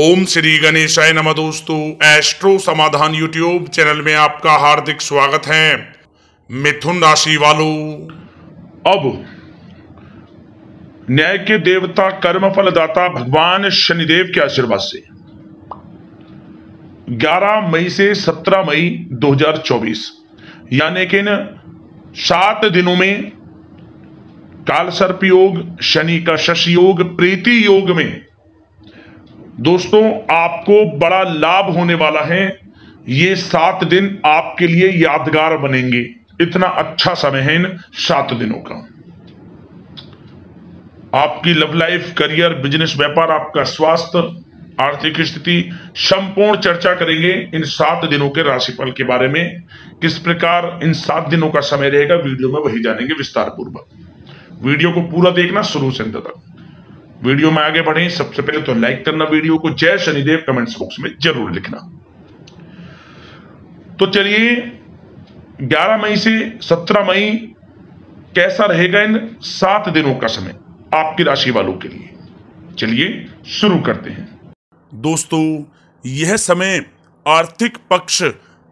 ओम श्री गणेशाय नमः दोस्तों एस्ट्रो समाधान यूट्यूब चैनल में आपका हार्दिक स्वागत है मिथुन राशि वालों अब न्याय के देवता कर्म दाता भगवान शनिदेव के आशीर्वाद से 11 मई से 17 मई 2024 यानी कि इन सात दिनों में काल सर्प योग शनि का शशि योग प्रीति योग में दोस्तों आपको बड़ा लाभ होने वाला है ये सात दिन आपके लिए यादगार बनेंगे इतना अच्छा समय है इन सात दिनों का आपकी लव लाइफ करियर बिजनेस व्यापार आपका स्वास्थ्य आर्थिक स्थिति संपूर्ण चर्चा करेंगे इन सात दिनों के राशिफल के बारे में किस प्रकार इन सात दिनों का समय रहेगा वीडियो में वही जानेंगे विस्तार पूर्वक वीडियो को पूरा देखना शुरू से अंत तक वीडियो में आगे बढ़े सबसे पहले तो लाइक करना वीडियो को जय शनिदेव कमेंट्स बॉक्स में जरूर लिखना तो चलिए 11 मई से 17 मई कैसा रहेगा इन सात दिनों का समय आपकी राशि वालों के लिए चलिए शुरू करते हैं दोस्तों यह समय आर्थिक पक्ष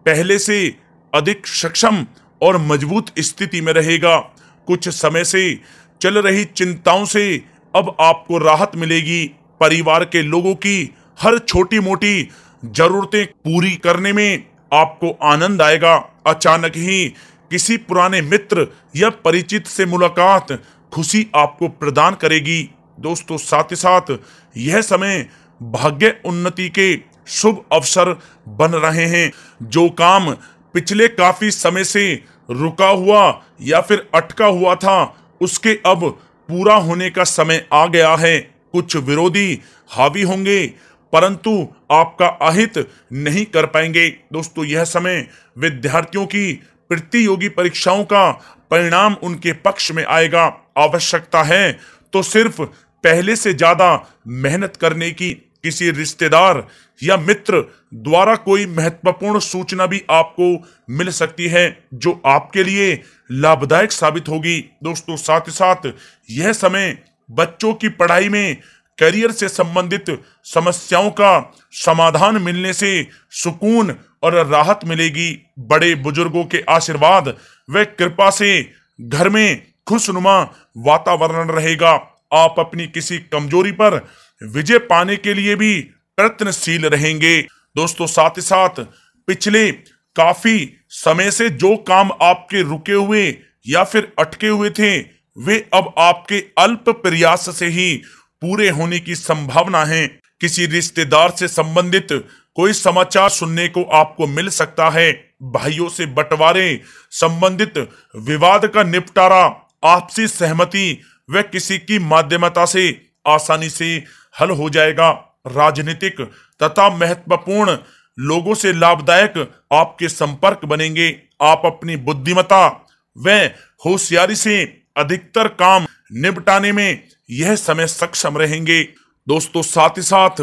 पहले से अधिक सक्षम और मजबूत स्थिति में रहेगा कुछ समय से चल रही चिंताओं से अब आपको राहत मिलेगी परिवार के लोगों की हर छोटी मोटी जरूरतें पूरी करने में आपको आनंद आएगा अचानक ही किसी पुराने मित्र या परिचित से मुलाकात खुशी आपको प्रदान करेगी दोस्तों साथ ही साथ यह समय भाग्य उन्नति के शुभ अवसर बन रहे हैं जो काम पिछले काफी समय से रुका हुआ या फिर अटका हुआ था उसके अब पूरा होने का समय आ गया है कुछ विरोधी हावी होंगे परंतु आपका अहित नहीं कर पाएंगे दोस्तों यह समय विद्यार्थियों की प्रतियोगी परीक्षाओं का परिणाम उनके पक्ष में आएगा आवश्यकता है तो सिर्फ पहले से ज्यादा मेहनत करने की किसी रिश्तेदार या मित्र द्वारा कोई महत्वपूर्ण सूचना भी आपको मिल सकती है जो आपके लिए लाभदायक साबित होगी दोस्तों साथ ही साथ यह समय बच्चों की पढ़ाई में करियर से संबंधित समस्याओं का समाधान मिलने से सुकून और राहत मिलेगी बड़े बुजुर्गों के आशीर्वाद व कृपा से घर में खुशनुमा वातावरण रहेगा आप अपनी किसी कमजोरी पर विजय पाने के लिए भी प्रयत्नशील रहेंगे दोस्तों साथ ही साथ पिछले काफी समय से जो काम आपके रुके हुए या फिर अटके हुए थे वे अब आपके अल्प प्रयास से ही पूरे होने की संभावना है किसी रिश्तेदार से संबंधित कोई समाचार सुनने को आपको मिल सकता है भाइयों से बंटवारे संबंधित विवाद का निपटारा आपसी सहमति व किसी की माध्यमता से आसानी से हल हो जाएगा राजनीतिक तथा महत्वपूर्ण लोगों से लाभदायक आपके संपर्क बनेंगे आप अपनी बुद्धिमता व होशियारी से अधिकतर काम निपटाने में यह समय सक्षम रहेंगे दोस्तों साथ ही साथ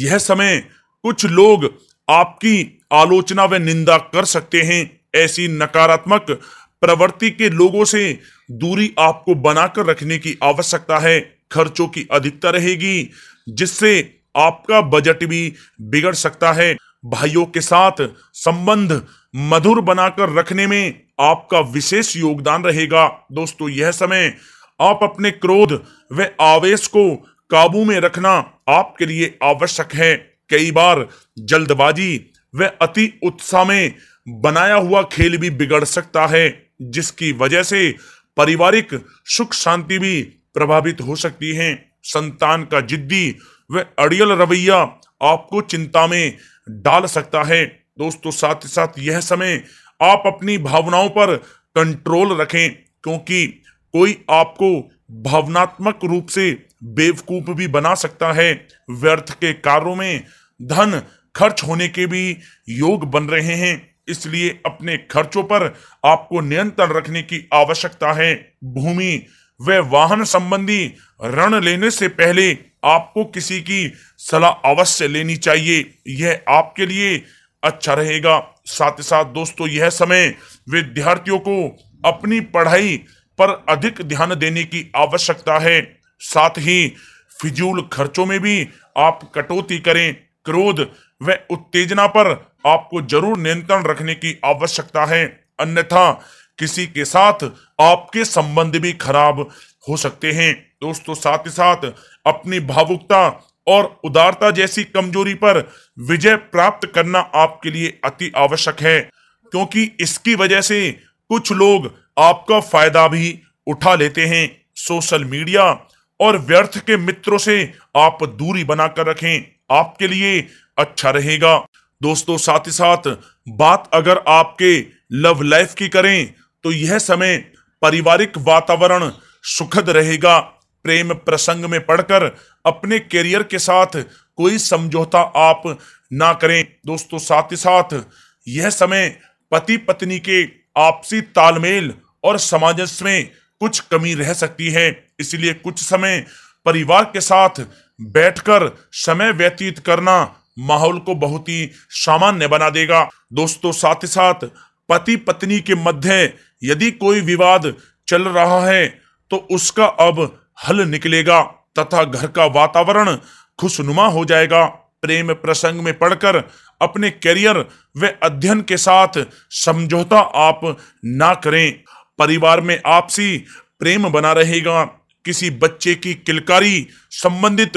यह समय कुछ लोग आपकी आलोचना व निंदा कर सकते हैं ऐसी नकारात्मक प्रवृत्ति के लोगों से दूरी आपको बनाकर रखने की आवश्यकता है खर्चों की अधिकता रहेगी जिससे आपका बजट भी बिगड़ सकता है भाइयों के साथ संबंध मधुर बनाकर रखने में आपका विशेष योगदान रहेगा दोस्तों यह समय आप अपने क्रोध व आवेश को काबू में रखना आपके लिए आवश्यक है कई बार जल्दबाजी व अति उत्साह में बनाया हुआ खेल भी बिगड़ सकता है जिसकी वजह से पारिवारिक सुख शांति भी प्रभावित हो सकती हैं संतान का जिद्दी व अड़ियल रवैया आपको चिंता में डाल सकता है दोस्तों साथ ही साथ यह समय आप अपनी भावनाओं पर कंट्रोल रखें क्योंकि कोई आपको भावनात्मक रूप से बेवकूफ भी बना सकता है व्यर्थ के कार्यों में धन खर्च होने के भी योग बन रहे हैं इसलिए अपने खर्चों पर आपको नियंत्रण रखने की आवश्यकता है भूमि वह वाहन संबंधी ऋण लेने से पहले आपको किसी की सलाह अवश्य लेनी चाहिए यह आपके लिए अच्छा रहेगा साथ ही साथ दोस्तों यह समय विद्यार्थियों को अपनी पढ़ाई पर अधिक ध्यान देने की आवश्यकता है साथ ही फिजूल खर्चों में भी आप कटौती करें क्रोध व उत्तेजना पर आपको जरूर नियंत्रण रखने की आवश्यकता है अन्यथा किसी के साथ आपके संबंध भी खराब हो सकते हैं दोस्तों साथ ही साथ अपनी भावुकता और उदारता जैसी कमजोरी पर विजय प्राप्त करना आपके लिए अति आवश्यक है क्योंकि इसकी वजह से कुछ लोग आपका फायदा भी उठा लेते हैं सोशल मीडिया और व्यर्थ के मित्रों से आप दूरी बनाकर रखें आपके लिए अच्छा रहेगा दोस्तों साथ ही साथ बात अगर आपके लव लाइफ की करें तो यह समय पारिवारिक वातावरण सुखद रहेगा प्रेम प्रसंग में पढ़कर अपने करियर के साथ कोई समझौता आप ना करें दोस्तों साथ ही साथ यह समय पति पत्नी के आपसी तालमेल और समाजस में कुछ कमी रह सकती है इसलिए कुछ समय परिवार के साथ बैठकर समय व्यतीत करना माहौल को बहुत ही सामान्य बना देगा दोस्तों साथ ही साथ पति पत्नी के मध्य यदि कोई विवाद चल रहा है तो उसका अब हल निकलेगा तथा घर का वातावरण खुशनुमा हो जाएगा प्रेम प्रसंग में पढ़कर अपने करियर व अध्ययन के साथ समझौता आप ना करें परिवार में आपसी प्रेम बना रहेगा किसी बच्चे की किलकारी संबंधित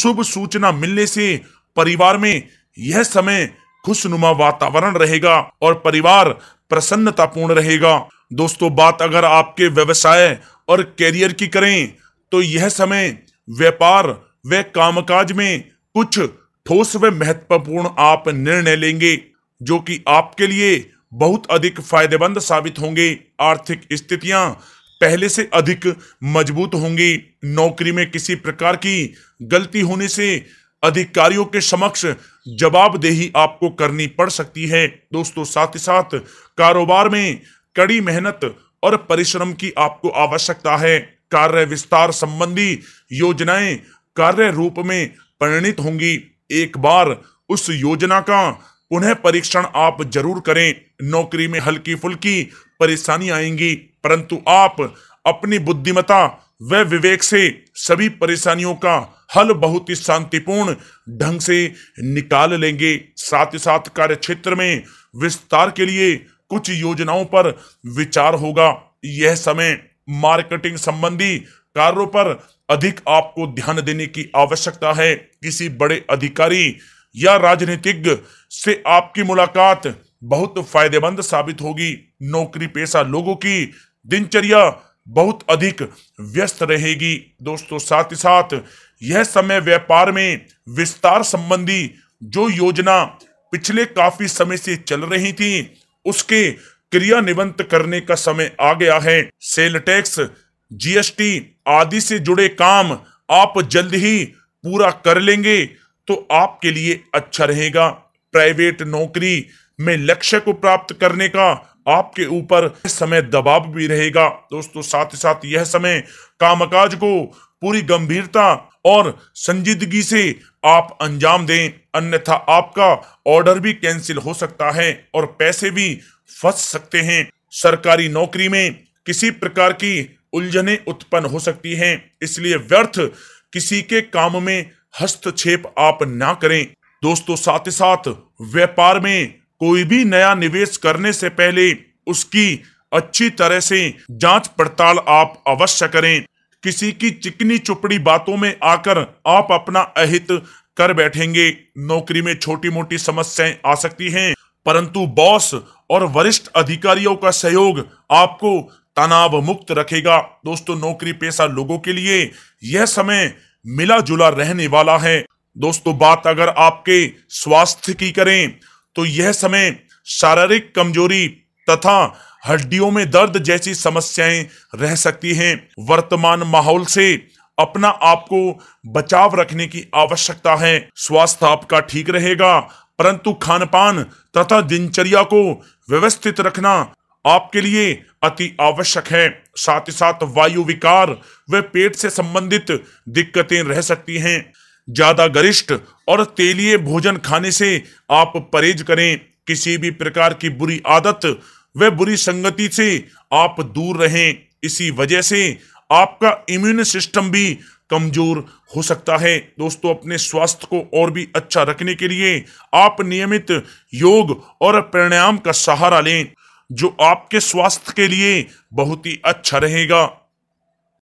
शुभ सूचना मिलने से परिवार में यह समय खुशनुमा वातावरण रहेगा और परिवार प्रसन्नतापूर्ण रहेगा दोस्तों बात अगर आपके व्यवसाय और कैरियर की करें तो यह समय व्यापार व कामकाज में कुछ ठोस व महत्वपूर्ण आप निर्णय लेंगे जो कि आपके लिए बहुत अधिक फायदेमंद साबित होंगे आर्थिक स्थितियां पहले से अधिक मजबूत होंगी नौकरी में किसी प्रकार की गलती होने से अधिकारियों के समक्ष जवाबदेही आपको करनी पड़ सकती है दोस्तों साथ ही साथ कारोबार में कड़ी मेहनत और परिश्रम की आपको आवश्यकता है कार्य विस्तार संबंधी योजनाएं कार्य रूप में परिणित होंगी एक बार उस योजना का पुनः परीक्षण आप जरूर करें नौकरी में हल्की फुल्की परेशानी आएंगी परंतु आप अपनी बुद्धिमता व विवेक से सभी परेशानियों का हल बहुत ही शांतिपूर्ण ढंग से निकाल लेंगे साथ ही साथ कार्य क्षेत्र में विस्तार के लिए कुछ योजनाओं पर विचार होगा यह समय मार्केटिंग संबंधी कार्यों पर अधिक आपको ध्यान देने की आवश्यकता है किसी बड़े अधिकारी या राजनीतिज्ञ से आपकी मुलाकात बहुत फायदेमंद साबित होगी नौकरी पेशा लोगों की दिनचर्या बहुत अधिक व्यस्त रहेगी दोस्तों साथ ही साथ यह समय व्यापार में विस्तार संबंधी जो योजना पिछले काफी समय से चल रही थी उसके क्रिया निबंध करने का समय आ गया है सेल टैक्स जीएसटी आदि से जुड़े काम आप जल्द ही पूरा कर लेंगे तो आपके लिए अच्छा रहेगा प्राइवेट नौकरी में लक्ष्य को प्राप्त करने का आपके ऊपर समय दबाव भी रहेगा दोस्तों साथ ही साथ यह समय कामकाज को पूरी गंभीरता और संजीदगी से आप अंजाम दें अन्यथा आपका ऑर्डर भी कैंसिल हो सकता है और पैसे भी फंस सकते हैं सरकारी नौकरी में किसी प्रकार की उलझने उत्पन्न हो सकती हैं इसलिए व्यर्थ किसी के काम में हस्तक्षेप आप ना करें दोस्तों साथ ही साथ व्यापार में कोई भी नया निवेश करने से पहले उसकी अच्छी तरह से जांच पड़ताल आप अवश्य करें किसी की चिकनी चुपड़ी बातों में आकर आप अपना अहित कर बैठेंगे नौकरी में छोटी मोटी समस्याएं आ सकती हैं परंतु बॉस और वरिष्ठ अधिकारियों का सहयोग आपको तनाव मुक्त रखेगा दोस्तों नौकरी पेशा लोगों के लिए यह समय मिला जुला रहने वाला है दोस्तों बात अगर आपके स्वास्थ्य की करें तो यह समय शारीरिक कमजोरी तथा हड्डियों में दर्द जैसी समस्याएं रह सकती हैं वर्तमान माहौल से अपना आपको बचाव रखने की आवश्यकता है स्वास्थ्य आपका ठीक रहेगा परंतु खान पान तथा दिनचर्या को व्यवस्थित रखना आपके लिए अति आवश्यक है साथ ही साथ वायु विकार व पेट से संबंधित दिक्कतें रह सकती हैं ज्यादा गरिष्ठ और तेलीय भोजन खाने से आप परहेज करें किसी भी प्रकार की बुरी आदत व बुरी संगति से आप दूर रहें इसी वजह से आपका इम्यून सिस्टम भी कमजोर हो सकता है दोस्तों अपने स्वास्थ्य को और भी अच्छा रखने के लिए आप नियमित योग और प्राणायाम का सहारा लें जो आपके स्वास्थ्य के लिए बहुत ही अच्छा रहेगा